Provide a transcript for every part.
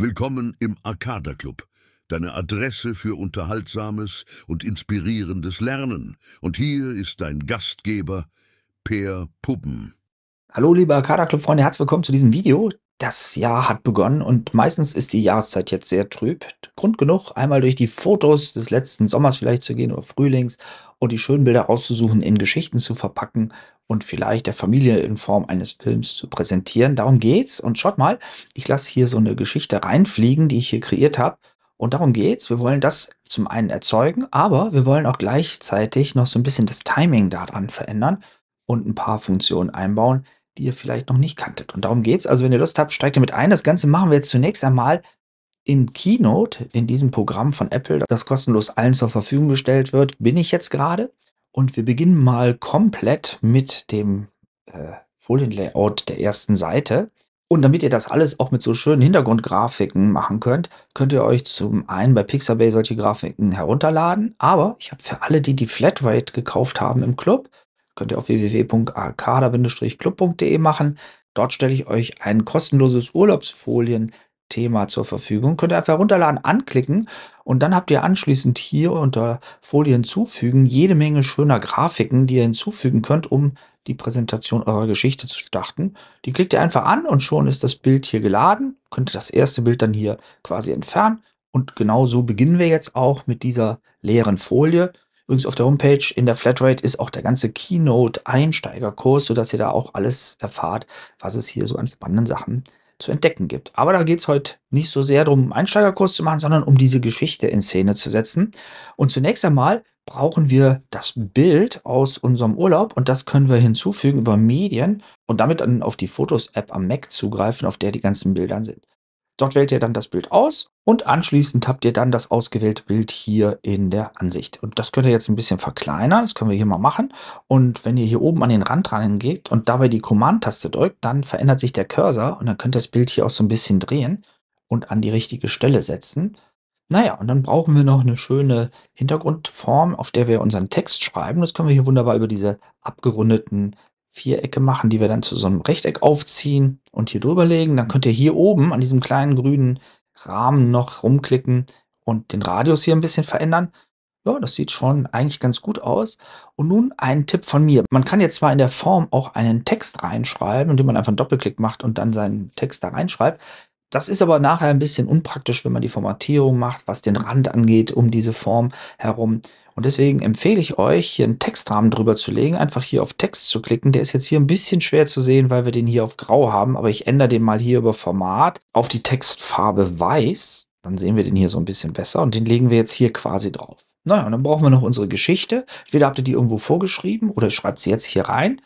Willkommen im Arcada Club, deine Adresse für unterhaltsames und inspirierendes Lernen. Und hier ist dein Gastgeber, Per Puppen. Hallo liebe Arcada Club Freunde, herzlich willkommen zu diesem Video. Das Jahr hat begonnen und meistens ist die Jahreszeit jetzt sehr trüb. Grund genug, einmal durch die Fotos des letzten Sommers vielleicht zu gehen oder Frühlings und die schönen Bilder rauszusuchen, in Geschichten zu verpacken und vielleicht der Familie in Form eines Films zu präsentieren. Darum geht's. Und schaut mal, ich lasse hier so eine Geschichte reinfliegen, die ich hier kreiert habe. Und darum geht's. Wir wollen das zum einen erzeugen, aber wir wollen auch gleichzeitig noch so ein bisschen das Timing daran verändern und ein paar Funktionen einbauen, die ihr vielleicht noch nicht kanntet. Und darum geht's. Also, wenn ihr Lust habt, steigt mit ein. Das Ganze machen wir jetzt zunächst einmal in Keynote, in diesem Programm von Apple, das kostenlos allen zur Verfügung gestellt wird, bin ich jetzt gerade. Und wir beginnen mal komplett mit dem äh, Folienlayout der ersten Seite. Und damit ihr das alles auch mit so schönen Hintergrundgrafiken machen könnt, könnt ihr euch zum einen bei Pixabay solche Grafiken herunterladen. Aber ich habe für alle, die die Flatrate gekauft haben im Club, könnt ihr auf www.arcada-club.de machen. Dort stelle ich euch ein kostenloses Urlaubsfolien Thema zur Verfügung. Könnt ihr einfach runterladen, anklicken und dann habt ihr anschließend hier unter Folie hinzufügen jede Menge schöner Grafiken, die ihr hinzufügen könnt, um die Präsentation eurer Geschichte zu starten. Die klickt ihr einfach an und schon ist das Bild hier geladen. Könnt ihr das erste Bild dann hier quasi entfernen. Und genau so beginnen wir jetzt auch mit dieser leeren Folie. Übrigens auf der Homepage in der Flatrate ist auch der ganze Keynote-Einsteigerkurs, sodass ihr da auch alles erfahrt, was es hier so an spannenden Sachen gibt zu entdecken gibt. Aber da geht es heute nicht so sehr darum, einen Einsteigerkurs zu machen, sondern um diese Geschichte in Szene zu setzen. Und zunächst einmal brauchen wir das Bild aus unserem Urlaub und das können wir hinzufügen über Medien und damit dann auf die Fotos-App am Mac zugreifen, auf der die ganzen Bilder sind. Dort wählt ihr dann das Bild aus und anschließend habt ihr dann das ausgewählte Bild hier in der Ansicht. Und das könnt ihr jetzt ein bisschen verkleinern, das können wir hier mal machen. Und wenn ihr hier oben an den Rand rangeht und dabei die Command-Taste drückt, dann verändert sich der Cursor und dann könnt ihr das Bild hier auch so ein bisschen drehen und an die richtige Stelle setzen. Naja, und dann brauchen wir noch eine schöne Hintergrundform, auf der wir unseren Text schreiben. Das können wir hier wunderbar über diese abgerundeten Vierecke machen, die wir dann zu so einem Rechteck aufziehen und hier drüber legen. Dann könnt ihr hier oben an diesem kleinen grünen Rahmen noch rumklicken und den Radius hier ein bisschen verändern. Ja, das sieht schon eigentlich ganz gut aus. Und nun ein Tipp von mir. Man kann jetzt zwar in der Form auch einen Text reinschreiben, indem man einfach einen Doppelklick macht und dann seinen Text da reinschreibt. Das ist aber nachher ein bisschen unpraktisch, wenn man die Formatierung macht, was den Rand angeht, um diese Form herum. Und deswegen empfehle ich euch, hier einen Textrahmen drüber zu legen, einfach hier auf Text zu klicken. Der ist jetzt hier ein bisschen schwer zu sehen, weil wir den hier auf grau haben, aber ich ändere den mal hier über Format auf die Textfarbe weiß. Dann sehen wir den hier so ein bisschen besser und den legen wir jetzt hier quasi drauf. Naja, und dann brauchen wir noch unsere Geschichte. Entweder habt ihr die irgendwo vorgeschrieben oder schreibt sie jetzt hier rein.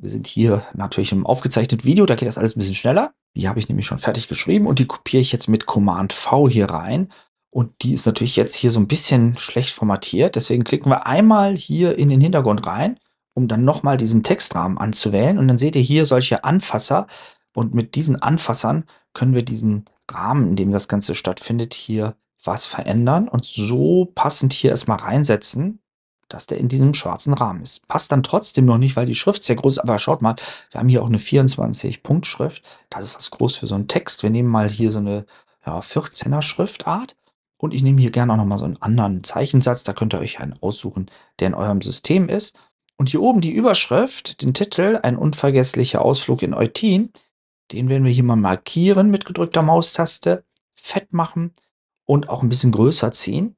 Wir sind hier natürlich im aufgezeichneten Video, da geht das alles ein bisschen schneller. Die habe ich nämlich schon fertig geschrieben und die kopiere ich jetzt mit Command V hier rein. Und die ist natürlich jetzt hier so ein bisschen schlecht formatiert. Deswegen klicken wir einmal hier in den Hintergrund rein, um dann nochmal diesen Textrahmen anzuwählen. Und dann seht ihr hier solche Anfasser. Und mit diesen Anfassern können wir diesen Rahmen, in dem das Ganze stattfindet, hier was verändern und so passend hier erstmal reinsetzen dass der in diesem schwarzen Rahmen ist. Passt dann trotzdem noch nicht, weil die Schrift sehr groß ist. Aber schaut mal, wir haben hier auch eine 24-Punkt-Schrift. Das ist was groß für so einen Text. Wir nehmen mal hier so eine ja, 14er-Schriftart. Und ich nehme hier gerne auch nochmal so einen anderen Zeichensatz. Da könnt ihr euch einen aussuchen, der in eurem System ist. Und hier oben die Überschrift, den Titel, ein unvergesslicher Ausflug in Eutin. Den werden wir hier mal markieren mit gedrückter Maustaste, fett machen und auch ein bisschen größer ziehen.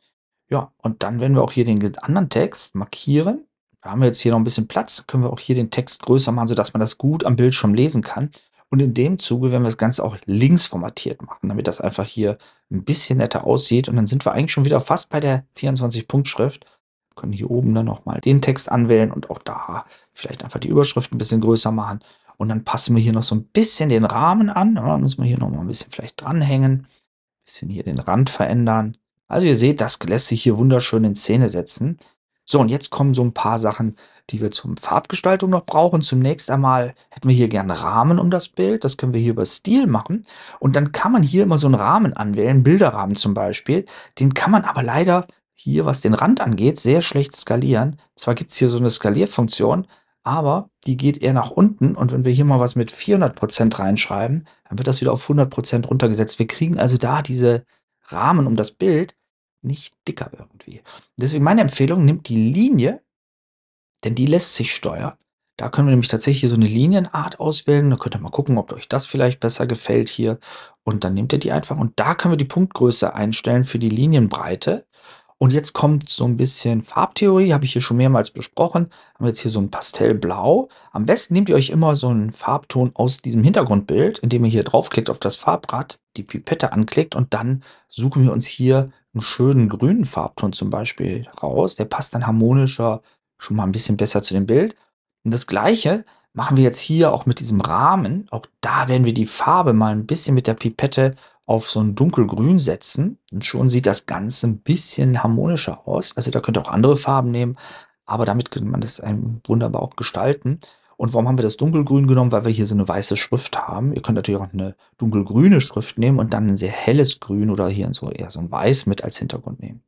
Ja, und dann werden wir auch hier den anderen Text markieren. Da haben wir jetzt hier noch ein bisschen Platz. Können wir auch hier den Text größer machen, sodass man das gut am Bildschirm lesen kann. Und in dem Zuge werden wir das Ganze auch links formatiert machen, damit das einfach hier ein bisschen netter aussieht. Und dann sind wir eigentlich schon wieder fast bei der 24-Punkt-Schrift. Können hier oben dann nochmal den Text anwählen und auch da vielleicht einfach die Überschrift ein bisschen größer machen. Und dann passen wir hier noch so ein bisschen den Rahmen an. Da müssen wir hier nochmal ein bisschen vielleicht dranhängen. Ein bisschen hier den Rand verändern. Also ihr seht, das lässt sich hier wunderschön in Szene setzen. So, und jetzt kommen so ein paar Sachen, die wir zum Farbgestaltung noch brauchen. Zunächst einmal hätten wir hier gerne Rahmen um das Bild. Das können wir hier über Stil machen. Und dann kann man hier immer so einen Rahmen anwählen, Bilderrahmen zum Beispiel. Den kann man aber leider hier, was den Rand angeht, sehr schlecht skalieren. Zwar gibt es hier so eine Skalierfunktion, aber die geht eher nach unten. Und wenn wir hier mal was mit 400% reinschreiben, dann wird das wieder auf 100% runtergesetzt. Wir kriegen also da diese Rahmen um das Bild nicht dicker irgendwie. Deswegen meine Empfehlung, nimmt die Linie, denn die lässt sich steuern. Da können wir nämlich tatsächlich hier so eine Linienart auswählen. Da könnt ihr mal gucken, ob euch das vielleicht besser gefällt hier. Und dann nehmt ihr die einfach. Und da können wir die Punktgröße einstellen für die Linienbreite. Und jetzt kommt so ein bisschen Farbtheorie, habe ich hier schon mehrmals besprochen. Haben wir jetzt hier so ein Pastellblau. Am besten nehmt ihr euch immer so einen Farbton aus diesem Hintergrundbild, indem ihr hier draufklickt auf das Farbrad, die Pipette anklickt und dann suchen wir uns hier einen schönen grünen Farbton zum Beispiel raus. Der passt dann harmonischer schon mal ein bisschen besser zu dem Bild. Und das gleiche machen wir jetzt hier auch mit diesem Rahmen. Auch da werden wir die Farbe mal ein bisschen mit der Pipette auf so ein dunkelgrün setzen. Und schon sieht das Ganze ein bisschen harmonischer aus. Also da könnt ihr auch andere Farben nehmen. Aber damit kann man das ähm, wunderbar auch gestalten. Und warum haben wir das dunkelgrün genommen? Weil wir hier so eine weiße Schrift haben. Ihr könnt natürlich auch eine dunkelgrüne Schrift nehmen und dann ein sehr helles Grün oder hier so eher so ein Weiß mit als Hintergrund nehmen.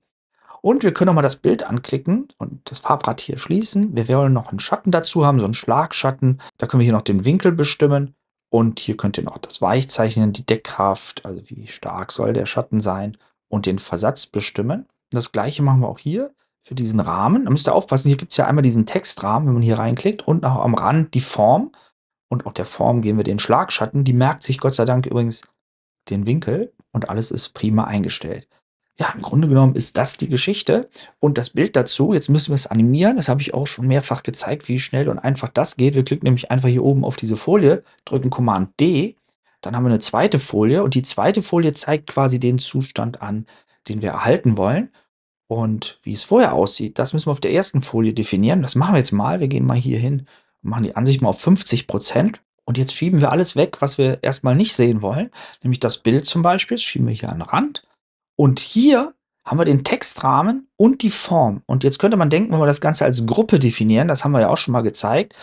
Und wir können nochmal das Bild anklicken und das Farbrad hier schließen. Wir wollen noch einen Schatten dazu haben, so einen Schlagschatten. Da können wir hier noch den Winkel bestimmen. Und hier könnt ihr noch das Weichzeichnen, die Deckkraft, also wie stark soll der Schatten sein und den Versatz bestimmen. Das gleiche machen wir auch hier für diesen Rahmen. Da müsst ihr aufpassen, hier gibt es ja einmal diesen Textrahmen, wenn man hier reinklickt, und auch am Rand die Form. Und auch der Form geben wir den Schlagschatten. Die merkt sich Gott sei Dank übrigens den Winkel und alles ist prima eingestellt. Ja, im Grunde genommen ist das die Geschichte und das Bild dazu. Jetzt müssen wir es animieren. Das habe ich auch schon mehrfach gezeigt, wie schnell und einfach das geht. Wir klicken nämlich einfach hier oben auf diese Folie, drücken Command D, dann haben wir eine zweite Folie und die zweite Folie zeigt quasi den Zustand an, den wir erhalten wollen. Und wie es vorher aussieht, das müssen wir auf der ersten Folie definieren. Das machen wir jetzt mal. Wir gehen mal hier hin und machen die Ansicht mal auf 50 Prozent. Und jetzt schieben wir alles weg, was wir erstmal nicht sehen wollen. Nämlich das Bild zum Beispiel. Das schieben wir hier an den Rand. Und hier haben wir den Textrahmen und die Form. Und jetzt könnte man denken, wenn wir das Ganze als Gruppe definieren, das haben wir ja auch schon mal gezeigt,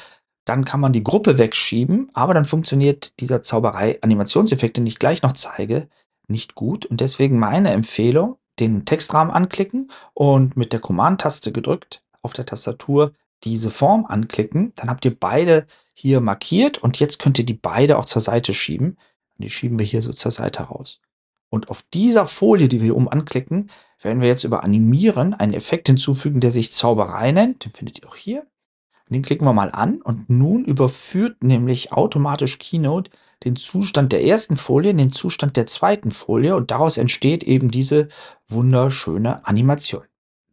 dann kann man die Gruppe wegschieben, aber dann funktioniert dieser Zauberei animationseffekt den ich gleich noch zeige, nicht gut. Und deswegen meine Empfehlung, den Textrahmen anklicken und mit der Command-Taste gedrückt auf der Tastatur diese Form anklicken. Dann habt ihr beide hier markiert und jetzt könnt ihr die beide auch zur Seite schieben. Die schieben wir hier so zur Seite raus. Und auf dieser Folie, die wir hier oben anklicken, werden wir jetzt über Animieren einen Effekt hinzufügen, der sich Zauberei nennt. Den findet ihr auch hier. Den klicken wir mal an und nun überführt nämlich automatisch Keynote den Zustand der ersten Folie in den Zustand der zweiten Folie und daraus entsteht eben diese wunderschöne Animation.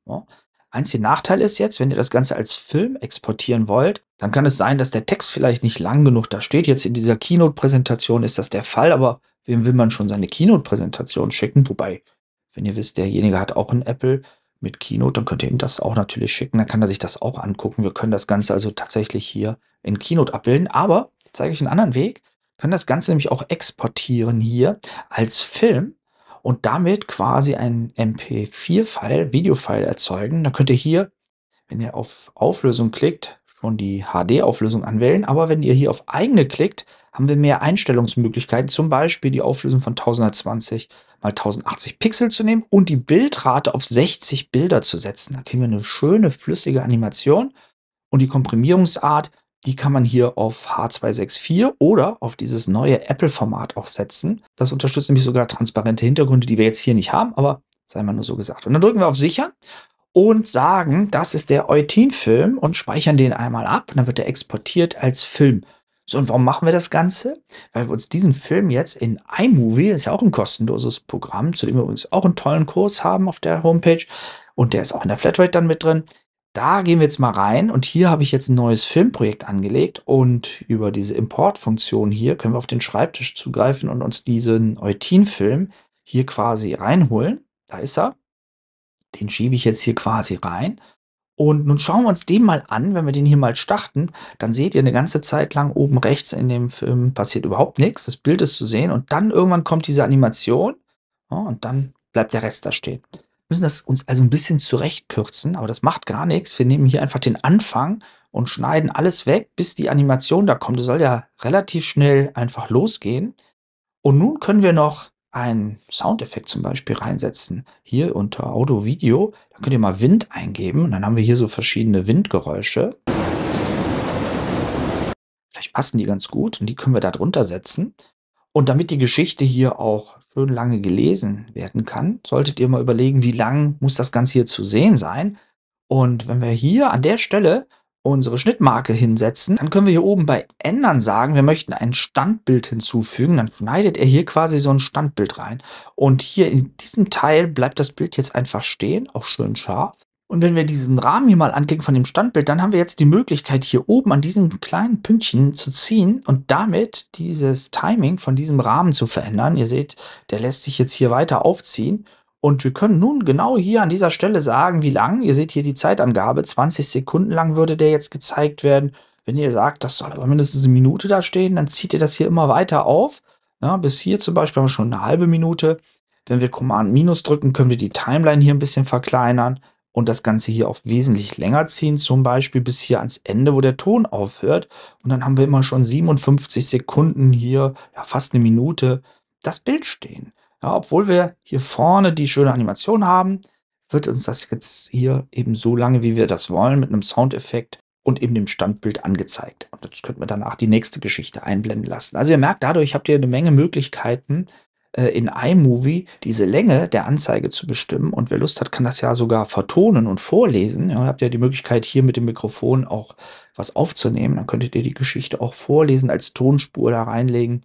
Ja. Einziger Nachteil ist jetzt, wenn ihr das Ganze als Film exportieren wollt, dann kann es sein, dass der Text vielleicht nicht lang genug da steht. Jetzt in dieser Keynote-Präsentation ist das der Fall, aber wem will man schon seine Keynote-Präsentation schicken? Wobei, wenn ihr wisst, derjenige hat auch ein Apple mit Keynote, dann könnt ihr ihm das auch natürlich schicken. Dann kann er sich das auch angucken. Wir können das Ganze also tatsächlich hier in Keynote abbilden. Aber ich zeige euch einen anderen Weg. Wir können das Ganze nämlich auch exportieren hier als Film und damit quasi einen MP4-File, Videofile erzeugen. Dann könnt ihr hier, wenn ihr auf Auflösung klickt, schon die HD-Auflösung anwählen, aber wenn ihr hier auf eigene klickt, haben wir mehr Einstellungsmöglichkeiten, zum Beispiel die Auflösung von 1020 x 1080 Pixel zu nehmen und die Bildrate auf 60 Bilder zu setzen. Da kriegen wir eine schöne flüssige Animation und die Komprimierungsart, die kann man hier auf H264 oder auf dieses neue Apple-Format auch setzen. Das unterstützt nämlich sogar transparente Hintergründe, die wir jetzt hier nicht haben, aber sei mal nur so gesagt. Und dann drücken wir auf Sicher und sagen, das ist der Eutin-Film und speichern den einmal ab. Und dann wird er exportiert als Film. So, und warum machen wir das Ganze? Weil wir uns diesen Film jetzt in iMovie, ist ja auch ein kostenloses Programm, zu dem wir übrigens auch einen tollen Kurs haben auf der Homepage und der ist auch in der Flatrate dann mit drin. Da gehen wir jetzt mal rein und hier habe ich jetzt ein neues Filmprojekt angelegt und über diese Importfunktion hier können wir auf den Schreibtisch zugreifen und uns diesen Eutin-Film hier quasi reinholen. Da ist er. Den schiebe ich jetzt hier quasi rein. Und nun schauen wir uns den mal an, wenn wir den hier mal starten, dann seht ihr eine ganze Zeit lang oben rechts in dem Film passiert überhaupt nichts, das Bild ist zu sehen und dann irgendwann kommt diese Animation ja, und dann bleibt der Rest da stehen. Wir müssen das uns also ein bisschen zurechtkürzen, aber das macht gar nichts. Wir nehmen hier einfach den Anfang und schneiden alles weg, bis die Animation da kommt. Das soll ja relativ schnell einfach losgehen. Und nun können wir noch einen Soundeffekt zum Beispiel reinsetzen. Hier unter Audio Video, da könnt ihr mal Wind eingeben und dann haben wir hier so verschiedene Windgeräusche. Vielleicht passen die ganz gut und die können wir da drunter setzen. Und damit die Geschichte hier auch schön lange gelesen werden kann, solltet ihr mal überlegen, wie lang muss das Ganze hier zu sehen sein. Und wenn wir hier an der Stelle unsere Schnittmarke hinsetzen. Dann können wir hier oben bei Ändern sagen, wir möchten ein Standbild hinzufügen. Dann schneidet er hier quasi so ein Standbild rein. Und hier in diesem Teil bleibt das Bild jetzt einfach stehen, auch schön scharf. Und wenn wir diesen Rahmen hier mal anklicken von dem Standbild, dann haben wir jetzt die Möglichkeit, hier oben an diesem kleinen Pünktchen zu ziehen und damit dieses Timing von diesem Rahmen zu verändern. Ihr seht, der lässt sich jetzt hier weiter aufziehen. Und wir können nun genau hier an dieser Stelle sagen, wie lang. Ihr seht hier die Zeitangabe. 20 Sekunden lang würde der jetzt gezeigt werden. Wenn ihr sagt, das soll aber mindestens eine Minute da stehen, dann zieht ihr das hier immer weiter auf. Ja, bis hier zum Beispiel haben wir schon eine halbe Minute. Wenn wir Command Minus drücken, können wir die Timeline hier ein bisschen verkleinern und das Ganze hier auf wesentlich länger ziehen, zum Beispiel bis hier ans Ende, wo der Ton aufhört. Und dann haben wir immer schon 57 Sekunden hier, ja, fast eine Minute, das Bild stehen. Ja, obwohl wir hier vorne die schöne Animation haben, wird uns das jetzt hier eben so lange, wie wir das wollen, mit einem Soundeffekt und eben dem Standbild angezeigt. Und jetzt könnten wir danach die nächste Geschichte einblenden lassen. Also ihr merkt, dadurch habt ihr eine Menge Möglichkeiten, äh, in iMovie diese Länge der Anzeige zu bestimmen. Und wer Lust hat, kann das ja sogar vertonen und vorlesen. ihr habt ja die Möglichkeit, hier mit dem Mikrofon auch was aufzunehmen. Dann könntet ihr die Geschichte auch vorlesen, als Tonspur da reinlegen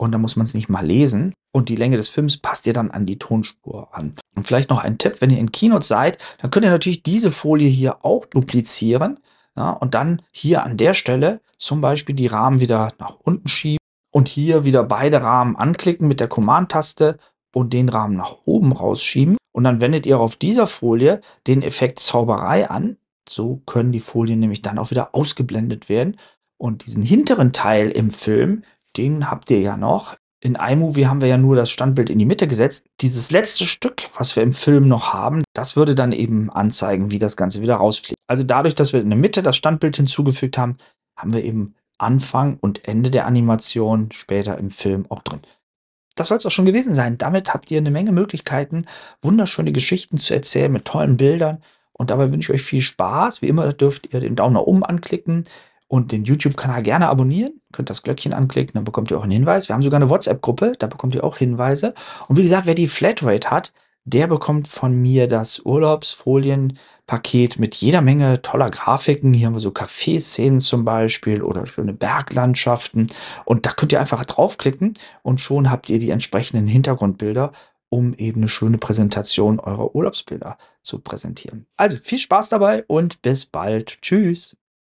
und dann muss man es nicht mal lesen. Und die Länge des Films passt ihr dann an die Tonspur an. Und vielleicht noch ein Tipp, wenn ihr in Keynote seid, dann könnt ihr natürlich diese Folie hier auch duplizieren ja, und dann hier an der Stelle zum Beispiel die Rahmen wieder nach unten schieben und hier wieder beide Rahmen anklicken mit der Command-Taste und den Rahmen nach oben rausschieben. Und dann wendet ihr auf dieser Folie den Effekt Zauberei an. So können die Folien nämlich dann auch wieder ausgeblendet werden. Und diesen hinteren Teil im Film, den habt ihr ja noch. In iMovie haben wir ja nur das Standbild in die Mitte gesetzt. Dieses letzte Stück, was wir im Film noch haben, das würde dann eben anzeigen, wie das Ganze wieder rausfliegt. Also dadurch, dass wir in der Mitte das Standbild hinzugefügt haben, haben wir eben Anfang und Ende der Animation später im Film auch drin. Das soll es auch schon gewesen sein. Damit habt ihr eine Menge Möglichkeiten, wunderschöne Geschichten zu erzählen mit tollen Bildern. Und dabei wünsche ich euch viel Spaß. Wie immer dürft ihr den Daumen nach oben anklicken und den YouTube-Kanal gerne abonnieren. Könnt das Glöckchen anklicken, dann bekommt ihr auch einen Hinweis. Wir haben sogar eine WhatsApp-Gruppe, da bekommt ihr auch Hinweise. Und wie gesagt, wer die Flatrate hat, der bekommt von mir das Urlaubsfolienpaket mit jeder Menge toller Grafiken. Hier haben wir so Kaffeeszenen zum Beispiel oder schöne Berglandschaften. Und da könnt ihr einfach draufklicken und schon habt ihr die entsprechenden Hintergrundbilder, um eben eine schöne Präsentation eurer Urlaubsbilder zu präsentieren. Also viel Spaß dabei und bis bald. Tschüss.